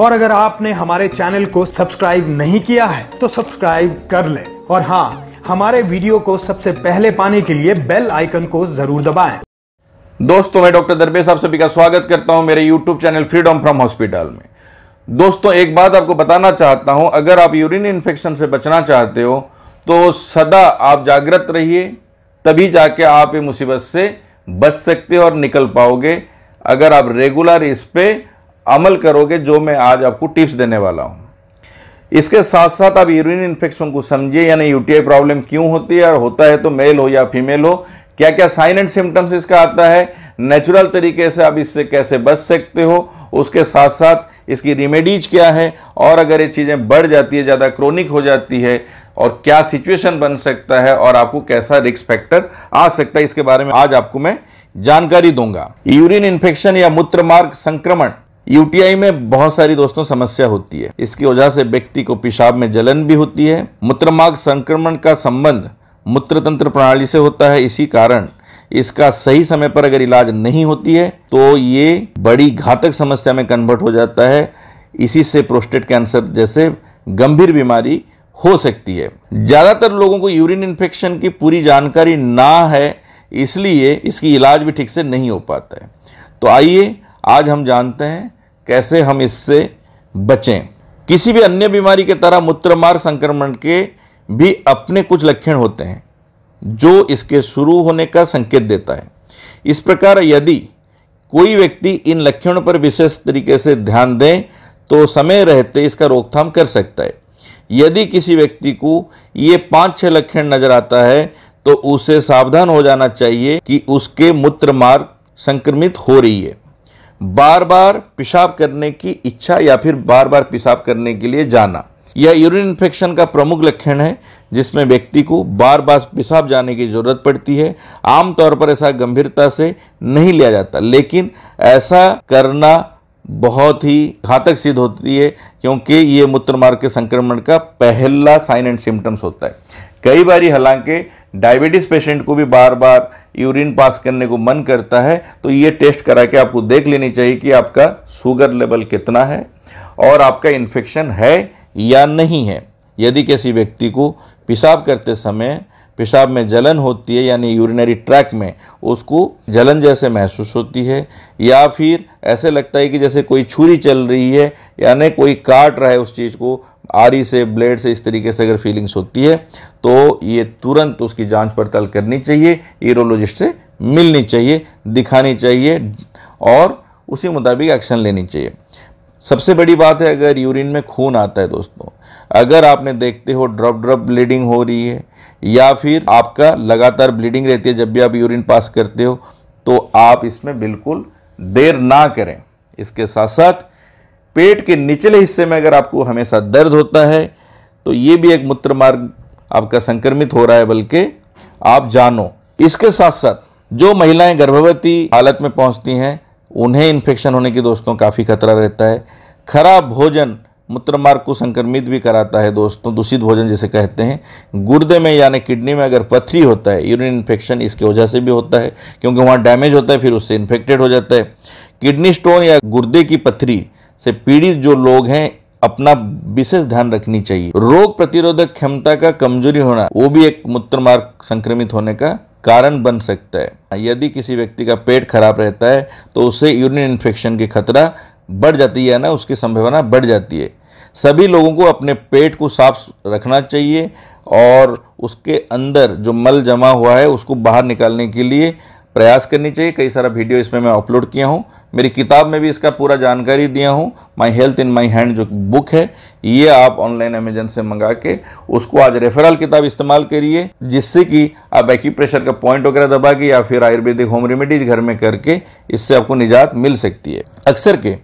और अगर आपने हमारे चैनल को सब्सक्राइब नहीं किया है तो सब्सक्राइब कर ले और हाँ हमारे वीडियो को सबसे पहले पाने के लिए बेल आइकन को जरूर दबाएं दोस्तों मैं डॉक्टर दरबे साहब सभी का स्वागत करता हूं मेरे YouTube channel freedom from hospital में दोस्तों एक बात आपको बताना चाहता हूं अगर आप यूरिन इन्फेक्शन से बचना चाहते हो तो सदा आप जागृत रहिए तभी जाके आप ये मुसीबत से बच सकते हो और निकल पाओगे अगर आप रेगुलर इस पर अमल करोगे जो मैं आज आपको टिप्स देने वाला हूँ इसके साथ साथ आप यूरिन इन्फेक्शन को समझिए यानी यूटीआई प्रॉब्लम क्यों होती है और होता है तो मेल हो या फीमेल हो क्या क्या साइन एंड सिम्टम्स इसका आता है नेचुरल तरीके से आप इससे कैसे बच सकते हो उसके साथ साथ इसकी रिमेडीज क्या है और अगर ये चीज़ें बढ़ जाती है ज़्यादा क्रोनिक हो जाती है और क्या सिचुएशन बन सकता है और आपको कैसा रिस्क फैक्टर आ सकता है इसके बारे में आज आपको मैं जानकारी दूंगा यूरिन इन्फेक्शन या मूत्र मार्ग संक्रमण यूटीआई में बहुत सारी दोस्तों समस्या होती है इसकी वजह से व्यक्ति को पेशाब में जलन भी होती है मूत्रमार्ग संक्रमण का संबंध मूत्र तंत्र प्रणाली से होता है इसी कारण इसका सही समय पर अगर इलाज नहीं होती है तो ये बड़ी घातक समस्या में कन्वर्ट हो जाता है इसी से प्रोस्टेट कैंसर जैसे गंभीर बीमारी हो सकती है ज़्यादातर लोगों को यूरिन इन्फेक्शन की पूरी जानकारी ना है इसलिए इसकी इलाज भी ठीक से नहीं हो पाता है तो आइए आज हम जानते हैं कैसे हम इससे बचें किसी भी अन्य बीमारी के तरह मूत्रमार्ग संक्रमण के भी अपने कुछ लक्षण होते हैं जो इसके शुरू होने का संकेत देता है इस प्रकार यदि कोई व्यक्ति इन लक्षणों पर विशेष तरीके से ध्यान दें तो समय रहते इसका रोकथाम कर सकता है यदि किसी व्यक्ति को ये पाँच छः लक्षण नजर आता है तो उसे सावधान हो जाना चाहिए कि उसके मूत्र मार्ग संक्रमित हो रही है बार बार पेशाब करने की इच्छा या फिर बार बार पेशाब करने के लिए जाना यह यूरिन इन्फेक्शन का प्रमुख लक्षण है जिसमें व्यक्ति को बार बार पेशाब जाने की ज़रूरत पड़ती है आमतौर पर ऐसा गंभीरता से नहीं लिया जाता लेकिन ऐसा करना बहुत ही घातक सिद्ध होती है क्योंकि ये मूत्र मार्ग के संक्रमण का पहला साइन एंड सिम्टम्स होता है कई बार हालांकि डायबिटीज़ पेशेंट को भी बार बार यूरिन पास करने को मन करता है तो ये टेस्ट करा के आपको देख लेनी चाहिए कि आपका शुगर लेवल कितना है और आपका इन्फेक्शन है या नहीं है यदि किसी व्यक्ति को पेशाब करते समय पेशाब में जलन होती है यानी यूरिनरी ट्रैक में उसको जलन जैसे महसूस होती है या फिर ऐसे लगता है कि जैसे कोई छुरी चल रही है यानी कोई काट रहा है उस चीज़ को आरी से ब्लेड से इस तरीके से अगर फीलिंग्स होती है तो ये तुरंत उसकी जांच पड़ताल करनी चाहिए यूरोलॉजिस्ट से मिलनी चाहिए दिखानी चाहिए और उसी मुताबिक एक्शन लेनी चाहिए सबसे बड़ी बात है अगर यूरिन में खून आता है दोस्तों अगर आपने देखते हो ड्रॉप ड्रॉप ब्लीडिंग हो रही है या फिर आपका लगातार ब्लीडिंग रहती है जब भी आप यूरिन पास करते हो तो आप इसमें बिल्कुल देर ना करें इसके साथ साथ पेट के निचले हिस्से में अगर आपको हमेशा दर्द होता है तो ये भी एक मूत्र मार्ग आपका संक्रमित हो रहा है बल्कि आप जानो इसके साथ साथ जो महिलाएं गर्भवती हालत में पहुंचती हैं उन्हें इन्फेक्शन होने की दोस्तों काफ़ी खतरा रहता है खराब भोजन मूत्र मार्ग को संक्रमित भी कराता है दोस्तों दूषित भोजन जिसे कहते हैं गुर्दे में यानी किडनी में अगर पथरी होता है यूरिन इन्फेक्शन इसकी वजह से भी होता है क्योंकि वहाँ डैमेज होता है फिर उससे इन्फेक्टेड हो जाता है किडनी स्टोन या गुर्दे की पथरी से पीड़ित जो लोग हैं अपना विशेष ध्यान रखनी चाहिए रोग प्रतिरोधक क्षमता का कमजोरी होना वो भी एक मूत्र मार्ग संक्रमित होने का कारण बन सकता है यदि किसी व्यक्ति का पेट खराब रहता है तो उससे यूरिन इन्फेक्शन की खतरा बढ़ जाती है ना उसकी संभावना बढ़ जाती है सभी लोगों को अपने पेट को साफ रखना चाहिए और उसके अंदर जो मल जमा हुआ है उसको बाहर निकालने के लिए प्रयास करनी चाहिए कई सारा वीडियो इसमें मैं अपलोड किया हूँ मेरी किताब में भी इसका पूरा जानकारी दिया हूँ my health in my hand जो बुक है ये आप ऑनलाइन अमेजन से मंगा के उसको आज रेफरल किताब इस्तेमाल करिए जिससे कि आप एक्की प्रेशर का पॉइंट वगैरह दबा के या फिर आयुर्वेदिक होम रेमेडीज घर में करके इससे आपको निजात मिल सकती है अक्सर के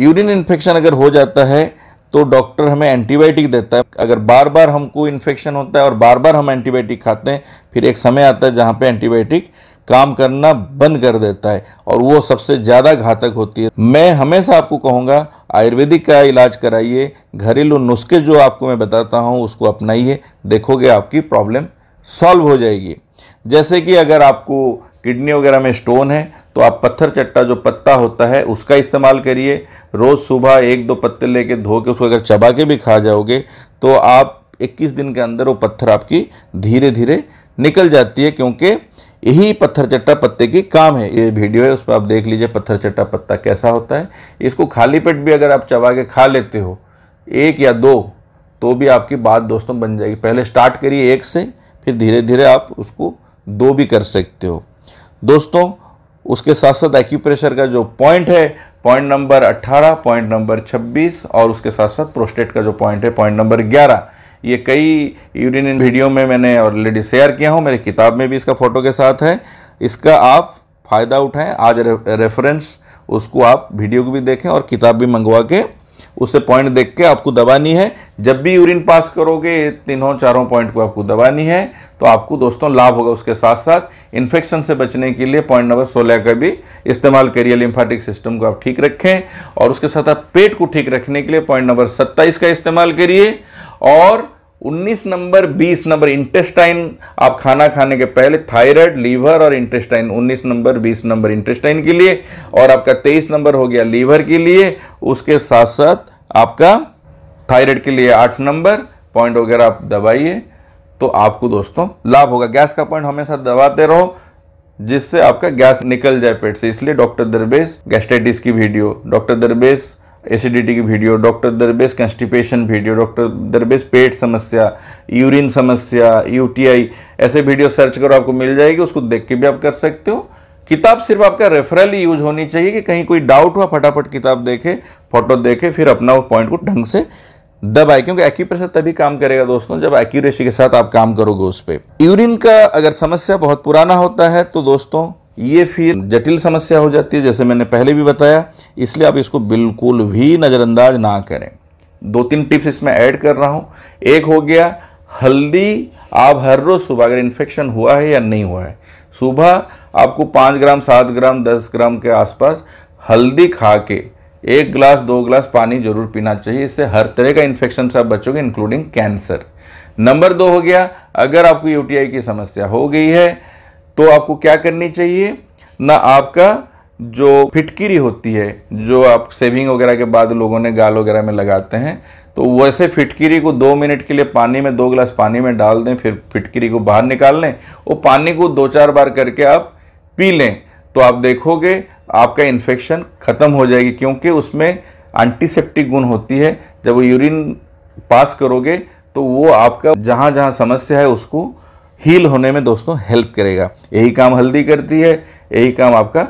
यूरिन इन्फेक्शन अगर हो जाता है तो डॉक्टर हमें एंटीबायोटिक देता है अगर बार बार हमको इन्फेक्शन होता है और बार बार हम एंटीबायोटिक खाते हैं फिर एक समय आता है जहाँ पे एंटीबायोटिक काम करना बंद कर देता है और वो सबसे ज़्यादा घातक होती है मैं हमेशा आपको कहूँगा आयुर्वेदिक का इलाज कराइए घरेलू नुस्खे जो आपको मैं बताता हूँ उसको अपनाइए देखोगे आपकी प्रॉब्लम सॉल्व हो जाएगी जैसे कि अगर आपको किडनी वगैरह में स्टोन है तो आप पत्थर चट्टा जो पत्ता होता है उसका इस्तेमाल करिए रोज़ सुबह एक दो पत्ते लेके धो के उसको अगर चबा के भी खा जाओगे तो आप 21 दिन के अंदर वो पत्थर आपकी धीरे धीरे निकल जाती है क्योंकि यही पत्थर चट्टा पत्ते की काम है ये वीडियो है उस पर आप देख लीजिए पत्थर चट्टा पत्ता कैसा होता है इसको खाली पेट भी अगर आप चबा के खा लेते हो एक या दो तो भी आपकी बात दोस्तों बन जाएगी पहले स्टार्ट करिए एक से फिर धीरे धीरे आप उसको दो भी कर सकते हो दोस्तों उसके साथ साथ एक्यूप्रेशर का जो पॉइंट है पॉइंट नंबर 18, पॉइंट नंबर 26 और उसके साथ साथ प्रोस्टेट का जो पॉइंट है पॉइंट नंबर ये कई यूरिन वीडियो में मैंने ऑलरेडी शेयर किया हूँ मेरी किताब में भी इसका फ़ोटो के साथ है इसका आप फ़ायदा उठाएं आज रे, रेफरेंस उसको आप वीडियो को भी देखें और किताब भी मंगवा के उससे पॉइंट देख के आपको दबानी है जब भी यूरिन पास करोगे तीनों चारों पॉइंट को आपको दबानी है तो आपको दोस्तों लाभ होगा उसके साथ साथ इन्फेक्शन से बचने के लिए पॉइंट नंबर सोलह का भी इस्तेमाल करिए लिम्फाटिक सिस्टम को आप ठीक रखें और उसके साथ आप पेट को ठीक रखने के लिए पॉइंट नंबर सत्ताईस का इस्तेमाल करिए और 19 नंबर 20 नंबर इंटेस्टाइन आप खाना खाने के पहले थायराइड लीवर और इंटेस्टाइन 19 नंबर 20 नंबर इंटेस्टाइन के लिए और आपका 23 नंबर हो गया लीवर के लिए उसके साथ साथ आपका थायराइड के लिए आठ नंबर पॉइंट वगैरह आप दबाइए तो आपको दोस्तों लाभ होगा गैस का पॉइंट हमेशा दबाते रहो जिससे आपका गैस निकल जाए पेट से इसलिए डॉक्टर दरबेश गैस्टेटिस की वीडियो डॉक्टर दरबेश एसिडिटी की video doctor Darvesh constipation video doctor Darvesh पेट समस्या यूरिन समस्या यूटीआई ऐसे वीडियो सर्च करो आपको मिल जाएगी उसको देख के भी आप कर सकते हो किताब सिर्फ आपका रेफरल ही यूज होनी चाहिए कि कहीं कोई डाउट हुआ फटाफट किताब देखे फोटो देखे फिर अपना उस पॉइंट को ढंग से दबाए क्योंकि एक्यूप्रेशर तभी काम करेगा दोस्तों जब एक्यूरेसी के साथ आप काम करोगे उस पर यूरिन का अगर समस्या बहुत पुराना होता है तो दोस्तों ये फिर जटिल समस्या हो जाती है जैसे मैंने पहले भी बताया इसलिए आप इसको बिल्कुल भी नज़रअंदाज ना करें दो तीन टिप्स इसमें ऐड कर रहा हूँ एक हो गया हल्दी आप हर रोज़ सुबह अगर इन्फेक्शन हुआ है या नहीं हुआ है सुबह आपको पाँच ग्राम सात ग्राम दस ग्राम के आसपास हल्दी खा के एक गिलास दो गिलास पानी जरूर पीना चाहिए इससे हर तरह का इन्फेक्शन से आप बचोगे इंक्लूडिंग कैंसर नंबर दो हो गया अगर आपको यूटीआई की समस्या हो गई है तो आपको क्या करनी चाहिए ना आपका जो फिटकिरी होती है जो आप सेविंग वगैरह के बाद लोगों ने गाल वगैरह में लगाते हैं तो वैसे फिटकिरी को दो मिनट के लिए पानी में दो गिलास पानी में डाल दें फिर फिटकिरी को बाहर निकाल लें और पानी को दो चार बार करके आप पी लें तो आप देखोगे आपका इन्फेक्शन ख़त्म हो जाएगी क्योंकि उसमें एंटीसेप्टिक गुण होती है जब वो यूरिन पास करोगे तो वो आपका जहाँ जहाँ समस्या है उसको हील होने में दोस्तों हेल्प करेगा यही काम हल्दी करती है यही काम आपका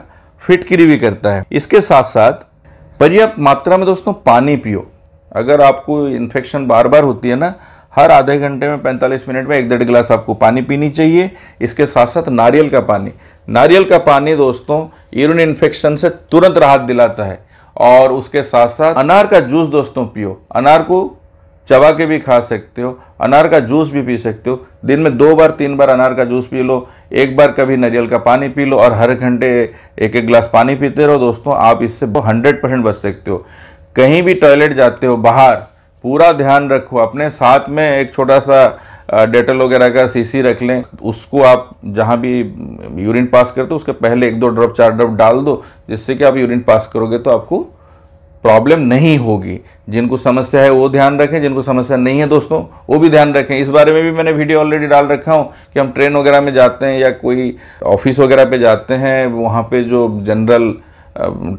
फिटकिरी भी करता है इसके साथ साथ पर्याप्त मात्रा में दोस्तों पानी पियो अगर आपको इन्फेक्शन बार बार होती है ना हर आधे घंटे में 45 मिनट में एक डेढ़ गिलास आपको पानी पीनी चाहिए इसके साथ साथ नारियल का पानी नारियल का पानी दोस्तों यूरिन इन्फेक्शन से तुरंत राहत दिलाता है और उसके साथ साथ अनार का जूस दोस्तों पियो अनार को चबा के भी खा सकते हो अनार का जूस भी पी सकते हो दिन में दो बार तीन बार अनार का जूस पी लो एक बार कभी नारियल का पानी पी लो और हर घंटे एक एक गिलास पानी पीते रहो दोस्तों आप इससे हंड्रेड परसेंट बच सकते हो कहीं भी टॉयलेट जाते हो बाहर पूरा ध्यान रखो अपने साथ में एक छोटा सा डेटल वगैरह का सीसी रख लें उसको आप जहाँ भी यूरिन पास करते हो उसके पहले एक दो ड्रॉप चार ड्रॉप डाल दो जिससे कि आप यूरिन पास करोगे तो आपको प्रॉब्लम नहीं होगी जिनको समस्या है वो ध्यान रखें जिनको समस्या नहीं है दोस्तों वो भी ध्यान रखें इस बारे में भी मैंने वीडियो ऑलरेडी डाल रखा हूँ कि हम ट्रेन वगैरह में जाते हैं या कोई ऑफिस वगैरह पे जाते हैं वहाँ पे जो जनरल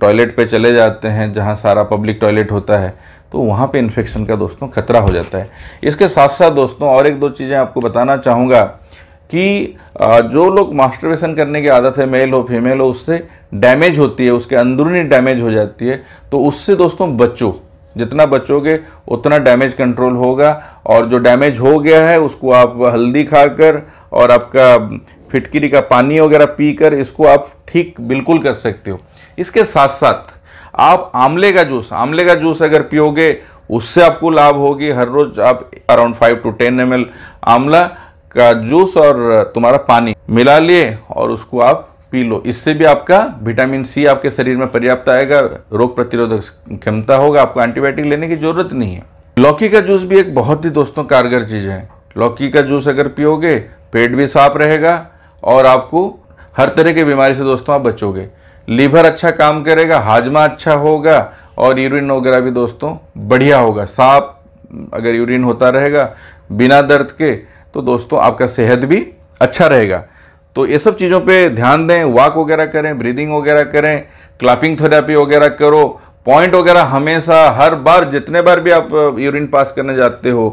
टॉयलेट पे चले जाते हैं जहाँ सारा पब्लिक टॉयलेट होता है तो वहाँ पर इन्फेक्शन का दोस्तों खतरा हो जाता है इसके साथ साथ दोस्तों और एक दो चीज़ें आपको बताना चाहूँगा कि जो लोग मास्टरबेशन करने की आदत है मेल हो फीमेल हो उससे डैमेज होती है उसके अंदरूनी डैमेज हो जाती है तो उससे दोस्तों बचो जितना बचोगे उतना डैमेज कंट्रोल होगा और जो डैमेज हो गया है उसको आप हल्दी खाकर और आपका फिटकिरी का पानी वगैरह पीकर इसको आप ठीक बिल्कुल कर सकते हो इसके साथ साथ आप आंवले का जूस आंवले का जूस अगर पियोगे उससे आपको लाभ होगी हर रोज आप around five to ten AM आमला का जूस और तुम्हारा पानी मिला लिए और उसको आप पी लो इससे भी आपका विटामिन सी आपके शरीर में पर्याप्त आएगा रोग प्रतिरोधक क्षमता होगा आपको एंटीबायोटिक लेने की जरूरत नहीं है लौकी का जूस भी एक बहुत ही दोस्तों कारगर चीज़ है लौकी का जूस अगर पियोगे पेट भी साफ रहेगा और आपको हर तरह की बीमारी से दोस्तों आप बचोगे लीवर अच्छा काम करेगा हाजमा अच्छा होगा और यूरिन वगैरह भी दोस्तों बढ़िया होगा साफ अगर यूरिन होता रहेगा बिना दर्द के तो दोस्तों आपका सेहत भी अच्छा रहेगा तो ये सब चीज़ों पे ध्यान दें वॉक वगैरह करें ब्रीदिंग वगैरह करें क्लापिंग थेरेपी वगैरह करो पॉइंट वगैरह हमेशा हर बार जितने बार भी आप यूरिन uh, पास करने जाते हो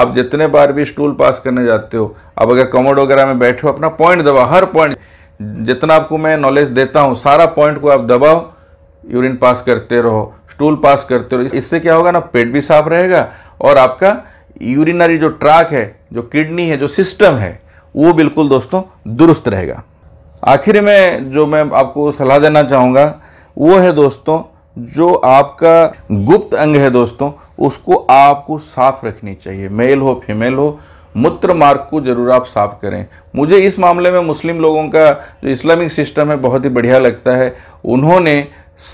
आप जितने बार भी स्टूल पास करने जाते हो आप अगर कमोड वगैरह में बैठे हो अपना पॉइंट दबाओ हर पॉइंट जितना आपको मैं नॉलेज देता हूँ सारा पॉइंट को आप दबाओ यूरिन पास करते रहो स्टूल पास करते रहो इससे क्या होगा ना पेट भी साफ रहेगा और आपका यूरिनरी जो ट्रैक है जो किडनी है जो सिस्टम है वो बिल्कुल दोस्तों दुरुस्त रहेगा आखिर में जो मैं आपको सलाह देना चाहूँगा वो है दोस्तों जो आपका गुप्त अंग है दोस्तों उसको आपको साफ रखनी चाहिए मेल हो फीमेल हो मूत्र मार्ग को जरूर आप साफ करें मुझे इस मामले में मुस्लिम लोगों का जो इस्लामिक सिस्टम है बहुत ही बढ़िया लगता है उन्होंने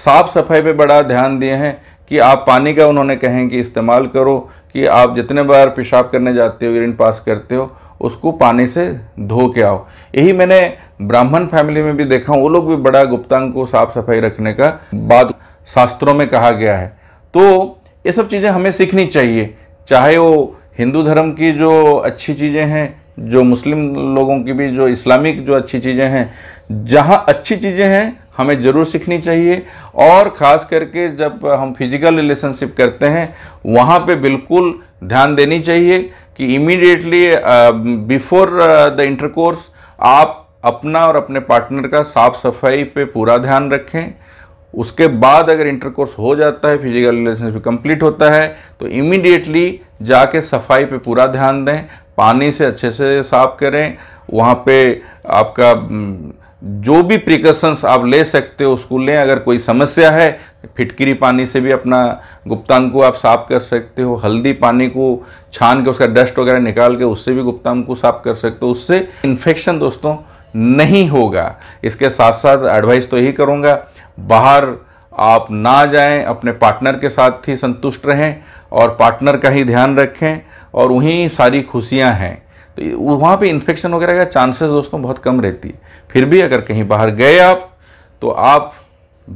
साफ सफाई पे बड़ा ध्यान दिए हैं कि आप पानी का उन्होंने कहें कि इस्तेमाल करो कि आप जितने बार पेशाब करने जाते हो यूरिन पास करते हो उसको पानी से धो के आओ यही मैंने ब्राह्मण फैमिली में भी देखा वो लोग भी बड़ा गुप्तांग को साफ सफाई रखने का बाद शास्त्रों में कहा गया है तो ये सब चीज़ें हमें सीखनी चाहिए चाहे वो हिंदू धर्म की जो अच्छी चीज़ें हैं जो मुस्लिम लोगों की भी जो इस्लामिक जो अच्छी चीज़ें हैं जहाँ अच्छी चीज़ें हैं हमें ज़रूर सीखनी चाहिए और ख़ास करके जब हम फिज़िकल रिलेशनशिप करते हैं वहाँ पे बिल्कुल ध्यान देनी चाहिए कि इमीडिएटली बिफोर द इंटरकोर्स आप अपना और अपने पार्टनर का साफ सफाई पे पूरा ध्यान रखें उसके बाद अगर इंटरकोर्स हो जाता है फिजिकल रिलेशनशिप कंप्लीट होता है तो इमीडिएटली जाके सफाई पे पूरा ध्यान दें पानी से अच्छे से साफ करें वहाँ पे आपका जो भी प्रिकॉशंस आप ले सकते हो उसको लें अगर कोई समस्या है फिटकरी पानी से भी अपना गुप्तांग को आप साफ कर सकते हो हल्दी पानी को छान के उसका डस्ट वगैरह निकाल के उससे भी गुप्तांग को साफ कर सकते हो उससे इन्फेक्शन दोस्तों नहीं होगा इसके साथ साथ एडवाइस तो यही करूँगा बाहर आप ना जाएं अपने पार्टनर के साथ ही संतुष्ट रहें और पार्टनर का ही ध्यान रखें और वहीं सारी खुशियां हैं तो वहाँ पे इन्फेक्शन वगैरह का चांसेस दोस्तों बहुत कम रहती है फिर भी अगर कहीं बाहर गए आप तो आप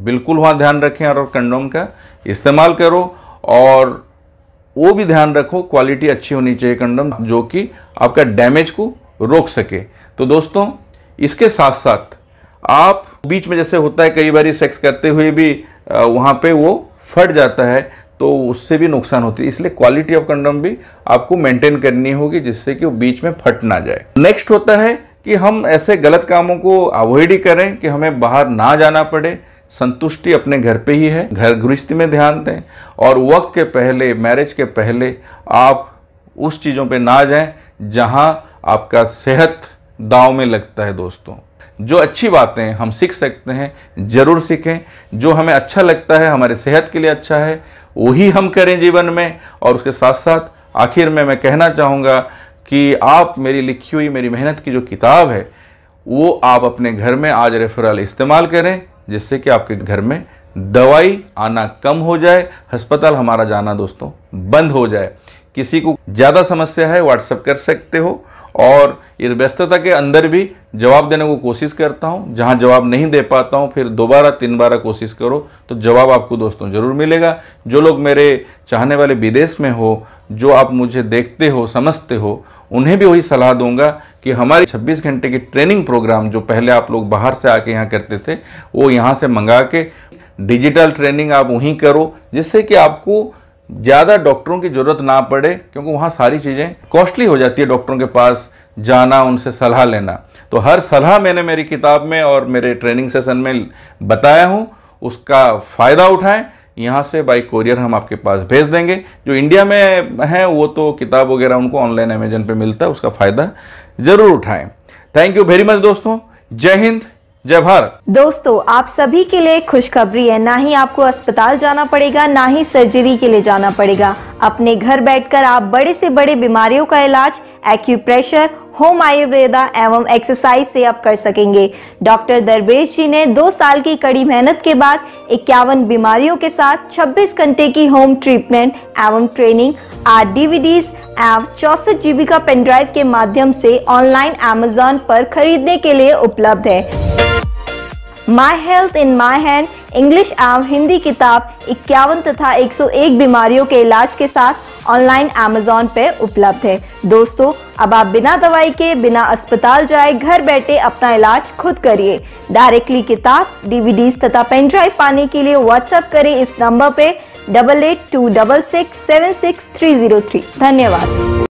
बिल्कुल वहाँ ध्यान रखें और कंडोम का इस्तेमाल करो और वो भी ध्यान रखो क्वालिटी अच्छी होनी चाहिए कंडोम जो कि आपका डैमेज को रोक सके तो दोस्तों इसके साथ साथ आप बीच में जैसे होता है कई बार सेक्स करते हुए भी वहाँ पर वो फट जाता है तो उससे भी नुकसान होती है इसलिए क्वालिटी ऑफ कंडम भी आपको मेंटेन करनी होगी जिससे कि वो बीच में फट ना जाए नेक्स्ट होता है कि हम ऐसे गलत कामों को अवॉइड ही करें कि हमें बाहर ना जाना पड़े संतुष्टि अपने घर पे ही है घर गृहस्थी में ध्यान दें और वक्त के पहले मैरिज के पहले आप उस चीज़ों पे ना जाएं जहां आपका सेहत दाव में लगता है दोस्तों जो अच्छी बातें हम सीख सकते हैं ज़रूर सीखें जो हमें अच्छा लगता है हमारे सेहत के लिए अच्छा है वही हम करें जीवन में और उसके साथ साथ आखिर में मैं कहना चाहूँगा कि आप मेरी लिखी हुई मेरी मेहनत की जो किताब है वो आप अपने घर में आज रेफरल इस्तेमाल करें जिससे कि आपके घर में दवाई आना कम हो जाए अस्पताल हमारा जाना दोस्तों बंद हो जाए किसी को ज़्यादा समस्या है व्हाट्सएप कर सकते हो और इस व्यस्तता के अंदर भी जवाब देने को कोशिश करता हूँ जहाँ जवाब नहीं दे पाता हूँ फिर दोबारा तीन बारह कोशिश करो तो जवाब आपको दोस्तों ज़रूर मिलेगा जो लोग मेरे चाहने वाले विदेश में हो जो आप मुझे देखते हो समझते हो उन्हें भी वही सलाह दूंगा कि हमारी 26 घंटे की ट्रेनिंग प्रोग्राम जो पहले आप लोग बाहर से आके यहाँ करते थे वो यहाँ से मंगा के डिजिटल ट्रेनिंग आप वहीं करो जिससे कि आपको ज़्यादा डॉक्टरों की ज़रूरत ना पड़े क्योंकि वहाँ सारी चीज़ें कॉस्टली हो जाती है डॉक्टरों के पास जाना उनसे सलाह लेना तो हर सलाह मैंने मेरी किताब में और मेरे ट्रेनिंग सेशन में बताया हूँ उसका फ़ायदा उठाएं यहाँ से बाई कोरियर हम आपके पास भेज देंगे जो इंडिया में हैं वो तो किताब वगैरह उनको ऑनलाइन अमेजन पर मिलता है उसका फ़ायदा ज़रूर उठाएँ थैंक यू वेरी मच दोस्तों जय हिंद जय भारत दोस्तों आप सभी के लिए खुशखबरी है ना ही आपको अस्पताल जाना पड़ेगा ना ही सर्जरी के लिए जाना पड़ेगा अपने घर बैठकर आप बड़े से बड़े बीमारियों का इलाज एक्यूप्रेशर होम आयुर्वेदा एवं एक्सरसाइज से आप कर सकेंगे डॉक्टर दरवेश जी ने दो साल की कड़ी मेहनत के बाद इक्यावन बीमारियों के साथ 26 घंटे की होम ट्रीटमेंट एवं ट्रेनिंग आठ डीवीडीज एवं चौसठ जीबी का पेनड्राइव के माध्यम से ऑनलाइन एमेजोन पर खरीदने के लिए उपलब्ध है my health in my hand English एवं हिंदी किताब इक्यावन तथा 101 बीमारियों के इलाज के साथ ऑनलाइन अमेजोन पे उपलब्ध है दोस्तों अब आप बिना दवाई के बिना अस्पताल जाए घर बैठे अपना इलाज खुद करिए डायरेक्टली किताब डीवीडीज तथा पेन ड्राइव पाने के लिए व्हाट्सएप करें इस नंबर पे double eight two double six seven six three zero three धन्यवाद